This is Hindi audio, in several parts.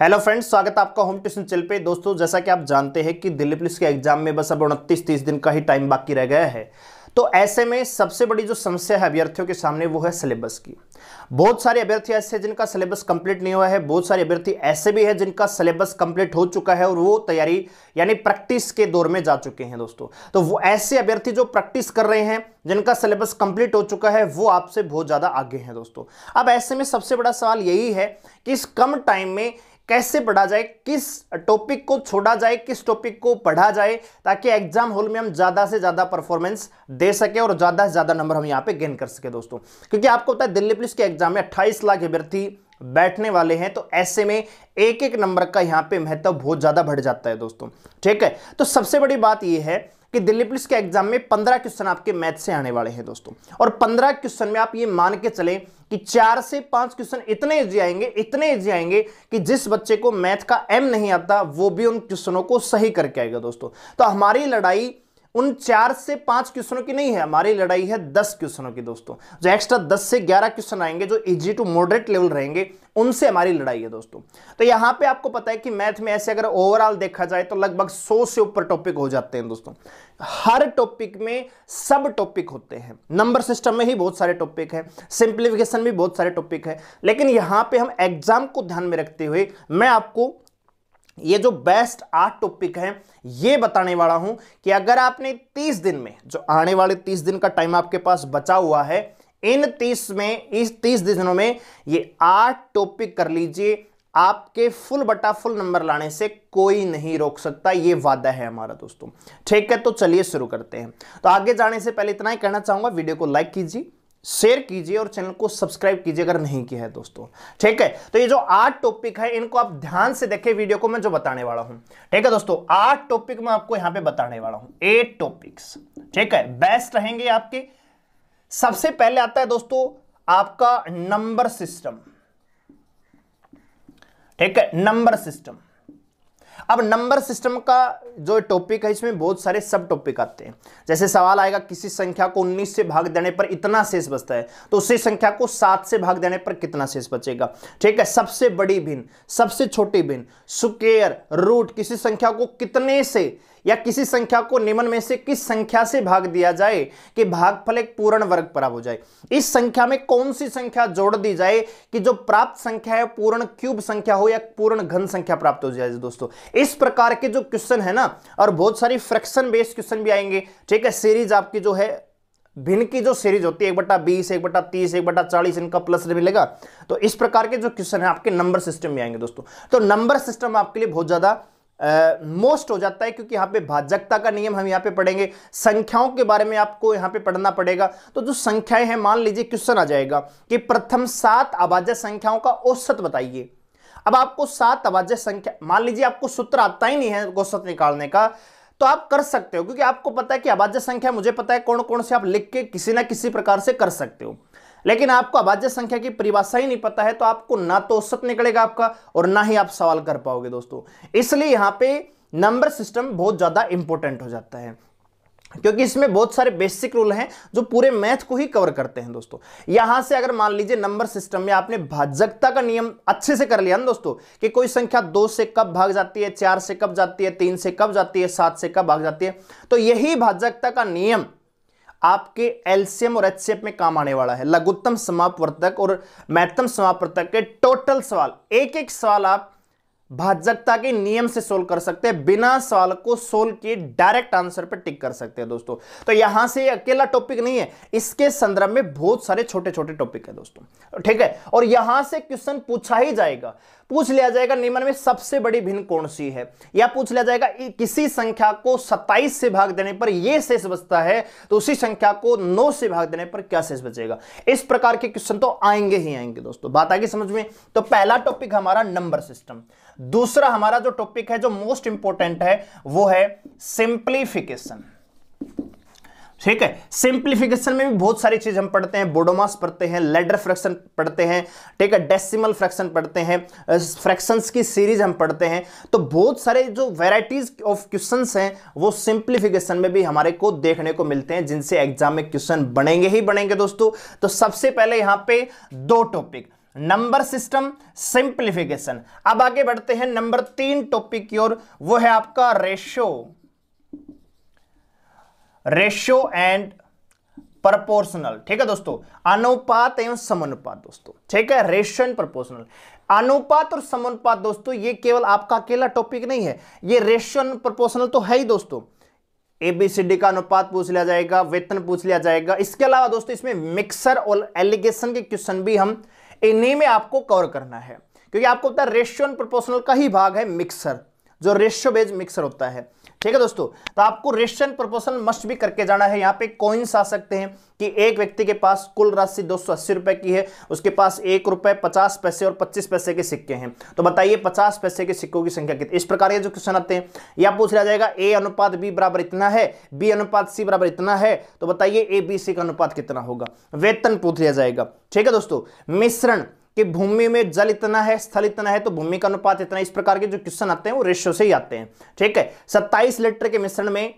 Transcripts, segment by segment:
हेलो फ्रेंड्स स्वागत है आपका होम ट्यूशन चैनल पे दोस्तों जैसा कि आप जानते हैं कि दिल्ली पुलिस के एग्जाम में बस अब उनतीस तीस दिन का ही टाइम बाकी रह गया है तो ऐसे में सबसे बड़ी जो समस्या है अभ्यर्थियों के सामने वो है सिलेबस की बहुत सारे अभ्यर्थी ऐसे हैं जिनका सिलेबस कंप्लीट नहीं हुआ है बहुत सारे अभ्यर्थी ऐसे भी हैं जिनका सिलेबस कंप्लीट हो चुका है और वो तैयारी यानी प्रैक्टिस के दौर में जा चुके हैं दोस्तों तो वो ऐसे अभ्यर्थी जो प्रैक्टिस कर रहे हैं जिनका सिलेबस कंप्लीट हो चुका है वो आपसे बहुत ज़्यादा आगे हैं दोस्तों अब ऐसे में सबसे बड़ा सवाल यही है कि इस कम टाइम में कैसे पढ़ा जाए किस टॉपिक को छोड़ा जाए किस टॉपिक को पढ़ा जाए ताकि एग्जाम हॉल में हम ज़्यादा से ज़्यादा परफॉर्मेंस दे सके और ज़्यादा से ज़्यादा नंबर हम यहाँ पे गेन कर सके दोस्तों क्योंकि आपको पता है दिल्ली पुलिस के एग्जाम में 28 लाख अभ्यर्थी बैठने वाले हैं तो ऐसे में एक एक नंबर का यहाँ पे महत्व बहुत ज़्यादा बढ़ जाता है दोस्तों ठीक है तो सबसे बड़ी बात यह है कि दिल्ली पुलिस के एग्जाम में पंद्रह क्वेश्चन आपके मैथ से आने वाले हैं दोस्तों और पंद्रह क्वेश्चन में आप ये मान के चलें कि चार से पांच क्वेश्चन इतने इजी आएंगे इतने इजी आएंगे कि जिस बच्चे को मैथ का एम नहीं आता वो भी उन क्वेश्चनों को सही करके आएगा दोस्तों तो हमारी लड़ाई उन चार से पांच क्वेश्चनों की नहीं है हमारी लड़ाई है दस क्वेश्चनों की दोस्तों जो एक्स्ट्रा दस से ग्यारह क्वेश्चन आएंगे जो इजी टू मॉडरेट लेवल रहेंगे उनसे हमारी लड़ाई है दोस्तों तो यहां पे आपको पता है कि मैथ में ऐसे अगर ओवरऑल देखा जाए तो लगभग सौ से ऊपर टॉपिक हो जाते हैं दोस्तों हर टॉपिक में सब टॉपिक होते हैं नंबर सिस्टम में ही बहुत सारे टॉपिक है सिंप्लीफिकेशन भी बहुत सारे टॉपिक है लेकिन यहां पर हम एग्जाम को ध्यान में रखते हुए मैं आपको ये जो बेस्ट आठ टॉपिक हैं ये बताने वाला हूं कि अगर आपने 30 दिन में जो आने वाले 30 दिन का टाइम आपके पास बचा हुआ है इन 30 में इस 30 दिनों में ये आठ टॉपिक कर लीजिए आपके फुल बटा फुल नंबर लाने से कोई नहीं रोक सकता ये वादा है हमारा दोस्तों ठीक है तो चलिए शुरू करते हैं तो आगे जाने से पहले इतना ही कहना चाहूंगा वीडियो को लाइक कीजिए शेयर कीजिए और चैनल को सब्सक्राइब कीजिए अगर नहीं किया है दोस्तों ठीक है तो ये जो आठ टॉपिक है इनको आप ध्यान से देखें वीडियो को मैं जो बताने वाला हूं ठीक है दोस्तों आठ टॉपिक मैं आपको यहां पे बताने वाला हूं एट टॉपिक्स ठीक है बेस्ट रहेंगे आपके सबसे पहले आता है दोस्तों आपका नंबर सिस्टम ठीक है नंबर सिस्टम अब नंबर सिस्टम का जो टॉपिक है इसमें बहुत सारे सब टॉपिक आते हैं जैसे सवाल आएगा किसी संख्या को 19 से भाग देने पर इतना शेष बचता है तो उसी संख्या को 7 से भाग देने पर कितना शेष बचेगा ठीक है सबसे बड़ी भिन्न सबसे छोटी भिन्न सुकेयर रूट किसी संख्या को कितने से या किसी संख्या को निम्न में से किस संख्या से भाग दिया जाए कि भागफल एक पूर्ण वर्ग पर हो जाए इस संख्या में कौन सी संख्या जोड़ दी जाए कि जो प्राप्त संख्या है पूर्ण क्यूब संख्या हो या पूर्ण घन संख्या प्राप्त हो जाए दोस्तों इस प्रकार के जो क्वेश्चन है ना और बहुत सारी फ्रैक्शन बेस्ड क्वेश्चन भी आएंगे ठीक है सीरीज आपकी जो है भिन्न की जो सीरीज होती है एक बटा बीस एक बटा तीस एक बटा चालीस इनका प्लस मिलेगा तो इस प्रकार के जो क्वेश्चन है आपके नंबर सिस्टम में आएंगे दोस्तों तो नंबर सिस्टम आपके लिए बहुत ज्यादा मोस्ट हो जाता है क्योंकि यहाँ पे भाजकता का नियम हम यहाँ पे पढ़ेंगे संख्याओं के बारे में आपको यहाँ पे पढ़ना पड़ेगा तो जो संख्याएं हैं मान लीजिए क्वेश्चन आ जाएगा कि प्रथम सात अभाज्य संख्याओं का औसत बताइए अब आपको सात अभाज्य संख्या मान लीजिए आपको सूत्र आता ही नहीं है औसत निकालने का तो आप कर सकते हो क्योंकि आपको पता है कि अभाज्य संख्या मुझे पता है कौन कौन से आप लिख के किसी ना किसी प्रकार से कर सकते हो लेकिन आपको अभाज्य संख्या की परिभाषा ही नहीं पता है तो आपको ना तो औसत निकलेगा आपका और ना ही आप सवाल कर पाओगे दोस्तों इसलिए यहां पे नंबर सिस्टम बहुत ज़्यादा इंपॉर्टेंट हो जाता है क्योंकि इसमें बहुत सारे बेसिक रूल हैं जो पूरे मैथ को ही कवर करते हैं दोस्तों यहां से अगर मान लीजिए नंबर सिस्टम में आपने भाजकता का नियम अच्छे से कर लिया ना दोस्तों कि कोई संख्या दो से कब भाग जाती है चार से कब जाती है तीन से कब जाती है सात से कब भाग जाती है तो यही भाजकता का नियम आपके एलसीएम और एचसीएफ में काम आने वाला है लघुत्तम समाप्त वर्तक और मैथम वर्तक के टोटल सवाल एक एक सवाल आप भाजकता के नियम से सोल्व कर सकते हैं बिना सवाल को सोल्व के डायरेक्ट आंसर पर टिक कर सकते हैं दोस्तों तो यहां से अकेला टॉपिक नहीं है इसके संदर्भ में बहुत सारे छोटे छोटे टॉपिक है दोस्तों ठीक है और यहां से क्वेश्चन पूछा ही जाएगा पूछ लिया जाएगा निम्न में सबसे बड़ी भिन्न कौन सी है या पूछ लिया जाएगा किसी संख्या को सत्ताईस से भाग देने पर यह शेष बचता है तो उसी संख्या को नौ से भाग देने पर क्या शेष बचेगा इस प्रकार के क्वेश्चन तो आएंगे ही आएंगे दोस्तों बात आगे समझ में तो पहला टॉपिक हमारा नंबर सिस्टम दूसरा हमारा जो टॉपिक है जो मोस्ट इंपॉर्टेंट है वो है सिंप्लीफिकेशन ठीक है सिंप्लीफिकेशन में भी बहुत सारी चीज हम पढ़ते हैं बोडोमास पढ़ते हैं लेडर फ्रैक्शन पढ़ते हैं ठीक है डेसिमल फ्रैक्शन पढ़ते हैं फ्रैक्शंस की सीरीज हम पढ़ते हैं तो बहुत सारे जो वेराइटीज ऑफ क्वेश्चन हैं वो सिंप्लीफिकेशन में भी हमारे को देखने को मिलते हैं जिनसे एग्जाम में क्वेश्चन बनेंगे ही बनेंगे दोस्तों तो सबसे पहले यहां पर दो टॉपिक नंबर सिस्टम सिंप्लीफिकेशन अब आगे बढ़ते हैं नंबर तीन टॉपिक की ओर वो है आपका रेशो रेशो एंड प्रोपोर्शनल ठीक है दोस्तों अनुपात एवं समानुपात दोस्तों ठीक है रेशो एंड प्रोपोर्शनल अनुपात और समानुपात दोस्तों ये केवल आपका अकेला टॉपिक नहीं है ये रेशो एंड प्रोपोर्शनल तो है ही दोस्तों एबीसीडी का अनुपात पूछ लिया जाएगा वेतन पूछ लिया जाएगा इसके अलावा दोस्तों इसमें मिक्सर और एलिगेशन के क्वेश्चन भी हम इन्हीं में आपको कवर करना है क्योंकि आपको पता है रेशियो एंड प्रोपोर्शनल का ही भाग है मिक्सर जो रेशियो बेज मिक्सर होता है ठीक है दोस्तों तो आपको रेशन प्रपोशन मस्ट भी करके जाना है यहाँ पे कॉइन्स आ सकते हैं कि एक व्यक्ति के पास कुल राशि दो रुपए की है उसके पास एक रुपए पचास पैसे और पच्चीस पैसे के सिक्के हैं तो बताइए पचास पैसे के सिक्कों की संख्या कितनी इस प्रकार के जो क्वेश्चन आते हैं या पूछ लिया जाएगा ए अनुपात बी बराबर इतना है बी अनुपात सी बराबर इतना है तो बताइए ए बी सी का अनुपात कितना होगा वेतन पूछ लिया जाएगा ठीक है दोस्तों मिश्रण कि भूमि में जल इतना है स्थल इतना है तो भूमि का अनुपात इतना इस प्रकार के जो क्वेश्चन आते हैं वो रेशियो से ही आते हैं ठीक है सत्ताईस लीटर के मिश्रण में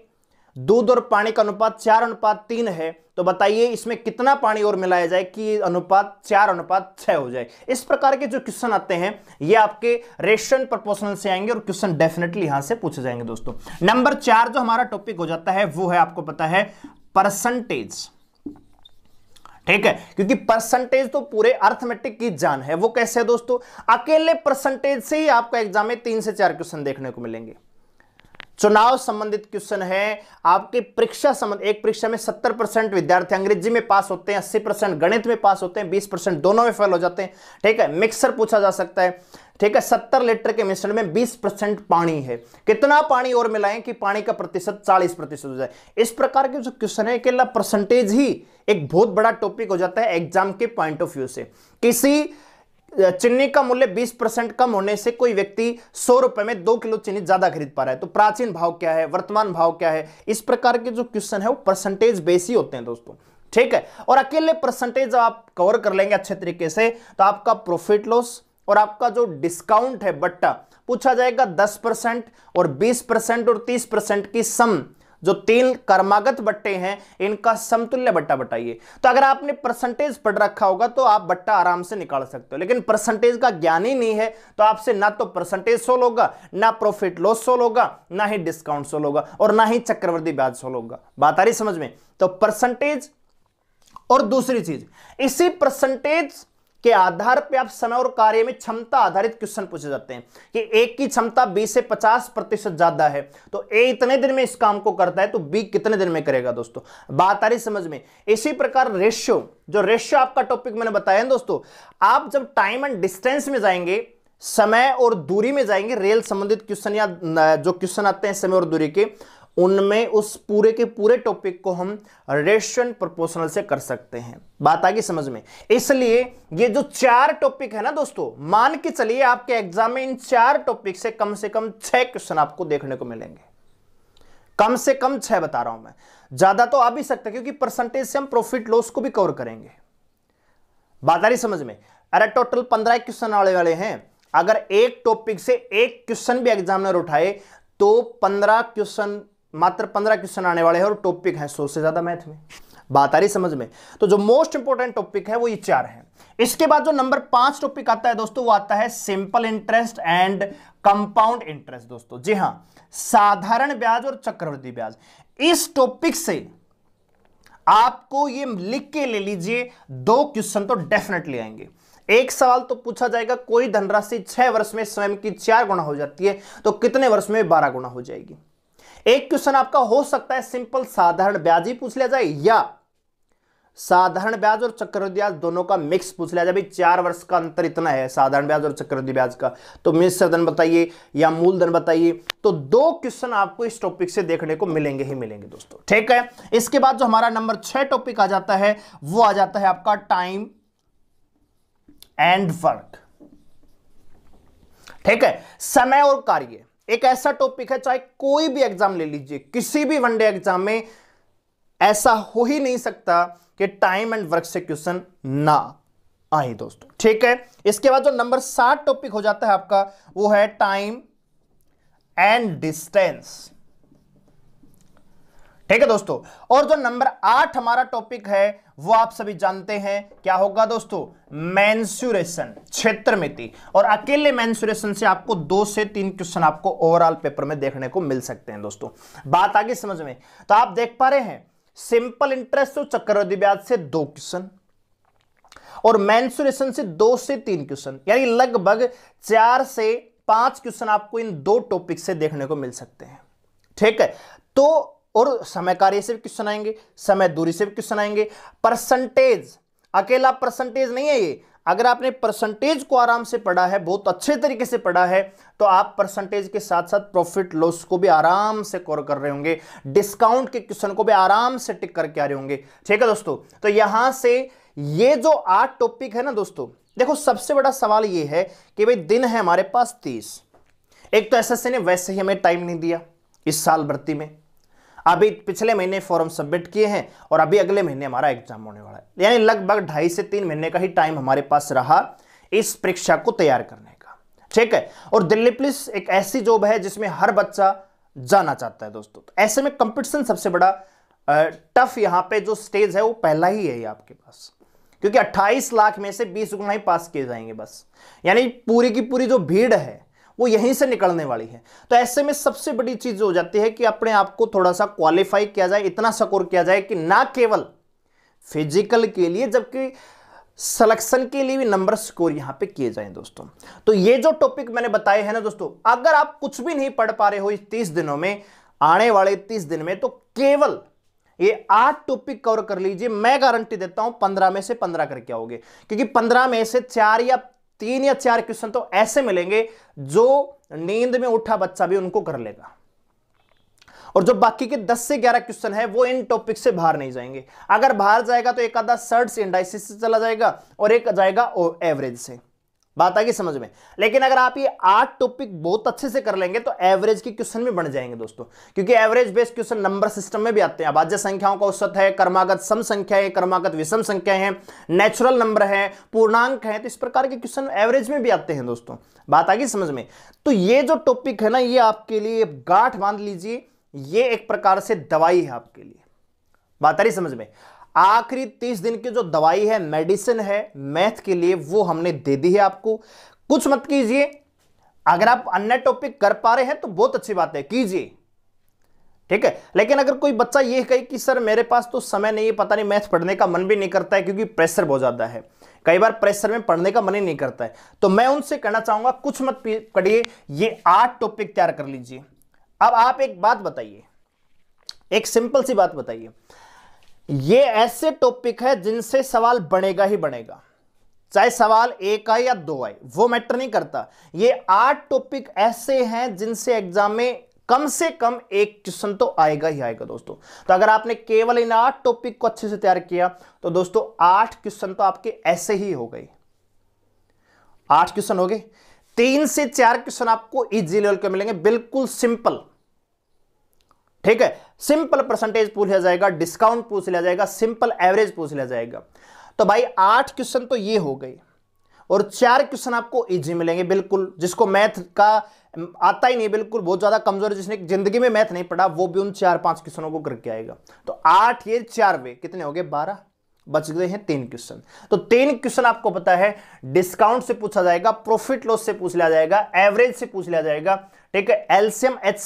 दूध और पानी का अनुपात चार अनुपात तीन है तो बताइए इसमें कितना पानी और मिलाया जाए कि अनुपात चार अनुपात छह हो जाए इस प्रकार के जो क्वेश्चन आते हैं ये आपके रेशन प्रपोर्शनल से आएंगे और क्वेश्चन डेफिनेटली यहां से पूछे जाएंगे दोस्तों नंबर चार जो हमारा टॉपिक हो जाता है वो है आपको पता है परसेंटेज ठीक है क्योंकि परसेंटेज तो पूरे अर्थमेटिक की जान है वो कैसे है दोस्तों अकेले परसेंटेज से ही आपका एग्जाम में तीन से चार क्वेश्चन देखने को मिलेंगे चुनाव संबंधित क्वेश्चन है आपके परीक्षा संबंध एक परीक्षा में सत्तर परसेंट विद्यार्थी अंग्रेजी में पास होते हैं अस्सी परसेंट गणित में पास होते हैं बीस परसेंट दोनों में फेल हो जाते हैं ठीक है मिक्सर पूछा जा सकता है ठीक है सत्तर लीटर के मिश्रण में बीस परसेंट पानी है कितना पानी और मिलाएं कि पानी का प्रतिशत चालीस प्रतिशत हो जाए इस प्रकार के जो क्वेश्चन है अकेला परसेंटेज ही एक बहुत बड़ा टॉपिक हो जाता है एग्जाम के पॉइंट ऑफ व्यू से किसी चीनी का मूल्य 20 परसेंट कम होने से कोई व्यक्ति सौ रुपए में दो किलो चीनी ज्यादा खरीद पा रहा है तो प्राचीन भाव क्या है वर्तमान भाव क्या है इस प्रकार के जो क्वेश्चन है वो परसेंटेज बेस ही होते हैं दोस्तों ठीक है और अकेले परसेंटेज आप कवर कर लेंगे अच्छे तरीके से तो आपका प्रॉफिट लॉस और आपका जो डिस्काउंट है बट्टा पूछा जाएगा दस परसेंट और बीस परसेंट और तीस परसेंट की सम जो तीन कर्मागत बट्टे हैं इनका समतुल्य बट्टा बताइए तो अगर आपने परसेंटेज पढ़ रखा होगा तो आप बट्टा आराम से निकाल सकते हो लेकिन परसेंटेज का ज्ञान ही नहीं है तो आपसे ना तो परसेंटेज सोल होगा ना प्रॉफिट लॉस सोल होगा ना ही डिस्काउंट सोल होगा और ना ही चक्रवर्ती ब्याज सोल होगा बात आ रही समझ में तो परसेंटेज और दूसरी चीज इसी परसेंटेज के आधार पर आप समय और कार्य में क्षमता आधारित क्वेश्चन पूछे जाते हैं कि एक की क्षमता बी से 50 प्रतिशत ज्यादा है तो ए इतने दिन में इस काम को करता है तो बी कितने दिन में करेगा दोस्तों बात आ रही समझ में इसी प्रकार रेशियो जो रेशियो आपका टॉपिक मैंने बताया दोस्तों आप जब टाइम एंड डिस्टेंस में जाएंगे समय और दूरी में जाएंगे रेल संबंधित क्वेश्चन या जो क्वेश्चन आते हैं समय और दूरी के उनमें उस पूरे के पूरे टॉपिक को हम रेशन प्रोपोर्शनल से कर सकते हैं बात आ गई समझ में इसलिए ये जो चार टॉपिक है ना दोस्तों मान के चलिए आपके एग्जाम में इन चार टॉपिक से कम से कम छह क्वेश्चन आपको देखने को मिलेंगे कम से कम छह बता रहा हूं मैं ज्यादा तो आ भी सकता क्योंकि परसेंटेज से हम प्रॉफिट लॉस को भी कवर करेंगे बात आ रही समझ में अरे टोटल पंद्रह क्वेश्चन आने वाले हैं अगर एक टॉपिक से एक क्वेश्चन भी एग्जामिनर उठाए तो पंद्रह क्वेश्चन मात्र पंद्रह क्वेश्चन आने वाले हैं और टॉपिक है सौ से ज्यादा मैथ में बात आ रही समझ में तो जो मोस्ट इंपोर्टेंट टॉपिक है वो ये चार है इसके बाद जो नंबर पांच टॉपिक आता है दोस्तों वो आता है simple interest and compound interest दोस्तों जी हां साधारण ब्याज और चक्रवृद्धि ब्याज इस टॉपिक से आपको ये लिख के ले लीजिए दो क्वेश्चन तो डेफिनेटली आएंगे एक सवाल तो पूछा जाएगा कोई धनराशि छह वर्ष में स्वयं की चार गुणा हो जाती है तो कितने वर्ष में बारह गुणा हो जाएगी एक क्वेश्चन आपका हो सकता है सिंपल साधारण ब्याज ही पूछ लिया जाए या साधारण ब्याज और चक्रवृद्धि ब्याज दोनों का मिक्स पूछ लिया जाए चार वर्ष का अंतर इतना है साधारण ब्याज और चक्रवृद्धि ब्याज का तो मिश्रधन बताइए या मूलधन बताइए तो दो क्वेश्चन आपको इस टॉपिक से देखने को मिलेंगे ही मिलेंगे दोस्तों ठीक है इसके बाद जो हमारा नंबर छह टॉपिक आ जाता है वो आ जाता है आपका टाइम एंड वर्क ठीक है समय और कार्य एक ऐसा टॉपिक है चाहे कोई भी एग्जाम ले लीजिए किसी भी वनडे एग्जाम में ऐसा हो ही नहीं सकता कि टाइम एंड वर्क से क्वेश्चन ना आए दोस्तों ठीक है इसके बाद जो नंबर सात टॉपिक हो जाता है आपका वो है टाइम एंड डिस्टेंस ठीक है दोस्तों और जो नंबर आठ हमारा टॉपिक है वो आप सभी जानते हैं क्या होगा दोस्तों मैंसुरेशन क्षेत्र मिति और अकेले मैंसुरेशन से आपको दो से तीन क्वेश्चन आपको ओवरऑल पेपर में देखने को मिल सकते हैं दोस्तों बात आगे समझ में तो आप देख पा रहे हैं सिंपल इंटरेस्ट और चक्रवर्ती ब्याज से दो क्वेश्चन और मैंसुरेशन से दो से तीन क्वेश्चन यानी लगभग चार से पांच क्वेश्चन आपको इन दो टॉपिक से देखने को मिल सकते हैं ठीक है तो और समय कार्य से भी क्वेश्चन आएंगे समय दूरी से भी क्वेश्चन आएंगे परसेंटेज अकेला परसेंटेज नहीं है ये अगर आपने परसेंटेज को आराम से पढ़ा है बहुत अच्छे तरीके से पढ़ा है तो आप परसेंटेज के साथ साथ प्रॉफिट लॉस को भी आराम से कवर कर रहे होंगे डिस्काउंट के क्वेश्चन को भी आराम से टिक करके आ रहे होंगे ठीक है दोस्तों तो यहां से ये जो आठ टॉपिक है ना दोस्तों देखो सबसे बड़ा सवाल ये है कि भाई दिन है हमारे पास तीस एक तो एसएससी ने वैसे ही हमें टाइम नहीं दिया इस साल भर्ती में अभी पिछले महीने फॉर्म सबमिट किए हैं और अभी अगले महीने हमारा एग्जाम होने वाला है यानी लगभग ढाई से तीन महीने का ही टाइम हमारे पास रहा इस परीक्षा को तैयार करने का ठीक है और दिल्ली पुलिस एक ऐसी जॉब है जिसमें हर बच्चा जाना चाहता है दोस्तों तो ऐसे में कंपटीशन सबसे बड़ा टफ यहां पे जो स्टेज है वो पहला ही है आपके पास क्योंकि 28 लाख में से 20 गुना ही पास किए जाएंगे बस यानी पूरी की पूरी जो भीड़ है वो यहीं से निकलने वाली है तो ऐसे में सबसे बड़ी चीज हो जाती है कि अपने आप को थोड़ा सा क्वालिफाई किया जाए इतना सकोर किया जाए कि ना केवल फिजिकल के लिए जबकि सिलेक्शन के लिए भी नंबर स्कोर यहां पे किए जाएं दोस्तों तो ये जो टॉपिक मैंने बताए हैं ना दोस्तों अगर आप कुछ भी नहीं पढ़ पा रहे हो इस तीस दिनों में आने वाले तीस दिन में तो केवल ये आठ टॉपिक कवर कर लीजिए मैं गारंटी देता हूं पंद्रह में से पंद्रह करके आओगे क्योंकि पंद्रह में से चार या तीन या चार क्वेश्चन तो ऐसे मिलेंगे जो नींद में उठा बच्चा भी उनको कर लेगा और जो बाकी के 10 से 11 क्वेश्चन है वो इन टॉपिक से बाहर नहीं जाएंगे अगर बाहर जाएगा तो एक आधा सर्ट्स इंडाइसिस से चला जाएगा और एक जाएगा एवरेज से बात आ गई समझ में लेकिन अगर आप ये आठ टॉपिक बहुत अच्छे से कर लेंगे तो एवरेज के क्वेश्चन भी बढ़ जाएंगे दोस्तों क्योंकि average based question number system में भी आते हैं अभाज्य संख्याओं का औसत है कर्मागत सम संख्या है कर्मागत विषम संख्या है नेचुरल नंबर है पूर्णांक है तो इस प्रकार के क्वेश्चन एवरेज में भी आते हैं दोस्तों बात आ गई समझ में तो ये जो टॉपिक है ना ये आपके लिए गांठ बांध लीजिए ये एक प्रकार से दवाई है आपके लिए बात आ रही समझ में आखिरी तीस दिन की जो दवाई है मेडिसिन है मैथ के लिए वो हमने दे दी है आपको कुछ मत कीजिए अगर आप अन्य टॉपिक कर पा रहे हैं तो बहुत अच्छी बात है कीजिए ठीक है लेकिन अगर कोई बच्चा ये कहे कि सर मेरे पास तो समय नहीं है पता नहीं मैथ पढ़ने का मन भी नहीं करता है क्योंकि प्रेशर बहुत ज़्यादा है कई बार प्रेशर में पढ़ने का मन ही नहीं करता है तो मैं उनसे कहना चाहूंगा कुछ मत पढ़िए ये आठ टॉपिक तैयार कर लीजिए अब आप एक बात बताइए एक सिंपल सी बात बताइए ये ऐसे टॉपिक है जिनसे सवाल बनेगा ही बनेगा चाहे सवाल एक आए या दो आए वो मैटर नहीं करता ये आठ टॉपिक ऐसे हैं जिनसे एग्जाम में कम से कम एक क्वेश्चन तो आएगा ही आएगा दोस्तों तो अगर आपने केवल इन आठ टॉपिक को अच्छे से तैयार किया तो दोस्तों आठ क्वेश्चन तो आपके ऐसे ही हो गए आठ क्वेश्चन हो गए तीन से चार क्वेश्चन आपको इजी लेवल के मिलेंगे बिल्कुल सिंपल ठीक है सिंपल परसेंटेज पूछ लिया जाएगा डिस्काउंट पूछ लिया जाएगा सिंपल एवरेज पूछ लिया जाएगा तो भाई आठ क्वेश्चन तो ये हो गए और चार क्वेश्चन आपको इजी मिलेंगे बिल्कुल जिसको मैथ का आता ही नहीं बिल्कुल बहुत ज्यादा कमजोर जिसने जिंदगी में मैथ नहीं पढ़ा वो भी उन चार पांच क्वेश्चनों को करके आएगा तो आठ ये चार वे कितने हो गए बारह बच गए हैं तीन क्वेश्चन तो तीन क्वेश्चन आपको पता है डिस्काउंट से पूछा जाएगा प्रॉफिट लॉस से पूछ लिया जाएगा एवरेज से पूछ लिया जाएगा ठीक है एल्सियम एच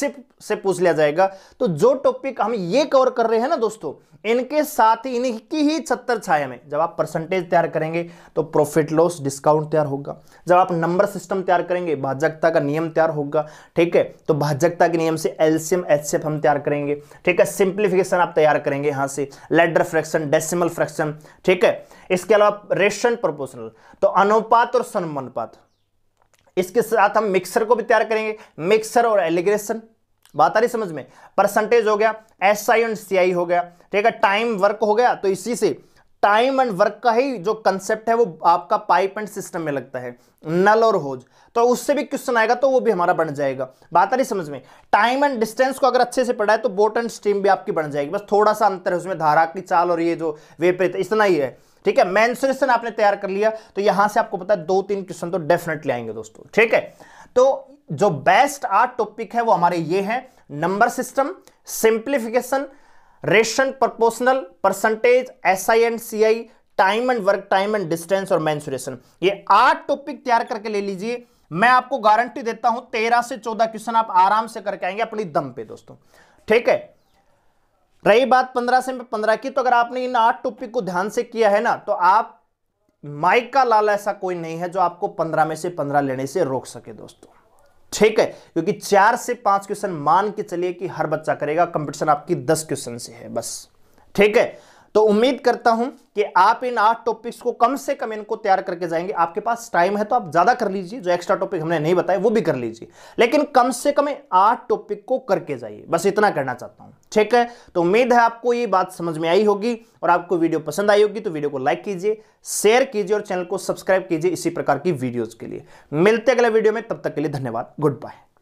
से पूछ लिया जाएगा तो जो टॉपिक हम ये कवर कर रहे हैं ना दोस्तों इनके साथ ही इनकी ही छत्तर छाया में जब आप परसेंटेज तैयार करेंगे तो प्रॉफिट लॉस डिस्काउंट तैयार होगा जब आप नंबर सिस्टम तैयार करेंगे भाजकता का नियम तैयार होगा ठीक है तो भाजकता के नियम से एल्सियम एच हम तैयार करेंगे ठीक है सिंप्लीफिकेशन आप तैयार करेंगे यहां से लेडर फ्रैक्शन डेसिमल फ्रैक्शन ठीक है इसके अलावा रेशन प्रोपोर्शनल तो अनुपात और सन्मनुपात इसके साथ हम मिक्सर को भी तैयार करेंगे मिक्सर और एलिग्रेशन बात आ रही समझ में परसेंटेज हो गया एस आई एंड सी आई हो गया ठीक है टाइम वर्क हो गया तो इसी से टाइम एंड वर्क का ही जो कंसेप्ट है वो आपका पाइप एंड सिस्टम में लगता है नल और होज तो उससे भी क्वेश्चन आएगा तो वो भी हमारा बन जाएगा बात आ रही समझ में टाइम एंड डिस्टेंस को अगर अच्छे से पढ़ा है तो बोट एंड स्ट्रीम भी आपकी बन जाएगी बस थोड़ा सा अंतर है उसमें धारा की चाल और ये जो वेपरित इतना ही है ठीक है मैंसुरेशन आपने तैयार कर लिया तो यहां से आपको पता है दो तीन क्वेश्चन तो डेफिनेटली आएंगे दोस्तों ठीक है तो जो बेस्ट आठ टॉपिक है वो हमारे ये हैं नंबर सिस्टम सिंप्लीफिकेशन रेशन proportional percentage S I and C I time and work time and distance और मैंसुरेशन ये आठ टॉपिक तैयार करके ले लीजिए मैं आपको गारंटी देता हूं तेरह से चौदह क्वेश्चन आप आराम से करके आएंगे अपनी दम पे दोस्तों ठीक है रही बात पंद्रह से पंद्रह की तो अगर आपने इन आठ टॉपिक को ध्यान से किया है ना तो आप माइक का लाल ऐसा कोई नहीं है जो आपको पंद्रह में से पंद्रह लेने से रोक सके दोस्तों ठीक है क्योंकि चार से पांच क्वेश्चन मान के चलिए कि हर बच्चा करेगा कंपटीशन आपकी दस क्वेश्चन से है बस ठीक है तो उम्मीद करता हूं कि आप इन आठ टॉपिक्स को कम से कम इनको तैयार करके जाएंगे आपके पास टाइम है तो आप ज्यादा कर लीजिए जो एक्स्ट्रा टॉपिक हमने नहीं बताया वो भी कर लीजिए लेकिन कम से कम आठ टॉपिक को करके जाइए बस इतना करना चाहता हूं ठीक है तो उम्मीद है आपको ये बात समझ में आई होगी और आपको वीडियो पसंद आई होगी तो वीडियो को लाइक कीजिए शेयर कीजिए और चैनल को सब्सक्राइब कीजिए इसी प्रकार की वीडियोज के लिए मिलते अगले वीडियो में तब तक के लिए धन्यवाद गुड बाय